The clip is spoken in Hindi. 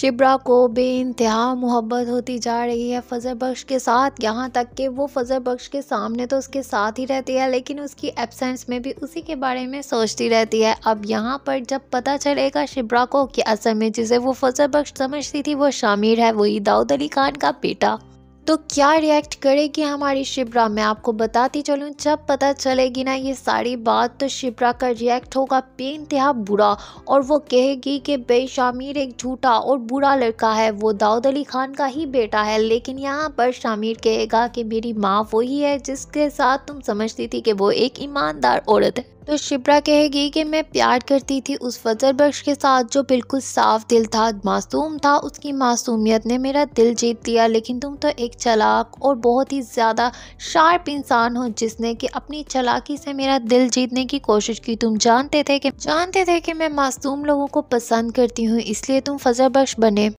शिब्रा को बे इंतहा मोहब्बत होती जा रही है फ़ज़ल बख्श के साथ यहाँ तक कि वो फ़ज़ल बख्श के सामने तो उसके साथ ही रहती है लेकिन उसकी एब्सेंस में भी उसी के बारे में सोचती रहती है अब यहाँ पर जब पता चलेगा शिब्रा को कि असल में जिसे वो फ़ज़ल बख्श समझती थी वो शामिर है वही दाऊद अली खान का बेटा तो क्या रिएक्ट करेगी हमारी शिप्रा मैं आपको बताती चलूँ जब पता चलेगी ना ये सारी बात तो शिप्रा का रिएक्ट होगा बेनतहा बुरा और वो कहेगी कि बे शामिर एक झूठा और बुरा लड़का है वो दाऊद अली खान का ही बेटा है लेकिन यहाँ पर शामिर कहेगा कि मेरी माँ वही है जिसके साथ तुम समझती थी कि वो एक ईमानदार औरत है तो शिप्रा कहेगी कि मैं प्यार करती थी उस फजल बख्श के साथ जो बिल्कुल साफ दिल था मासूम था उसकी मासूमियत ने मेरा दिल जीत लिया लेकिन तुम तो एक चलाक और बहुत ही ज़्यादा शार्प इंसान हो जिसने कि अपनी चलाकी से मेरा दिल जीतने की कोशिश की तुम जानते थे कि जानते थे कि मैं मासूम लोगों को पसंद करती हूँ इसलिए तुम फजर बख्श बने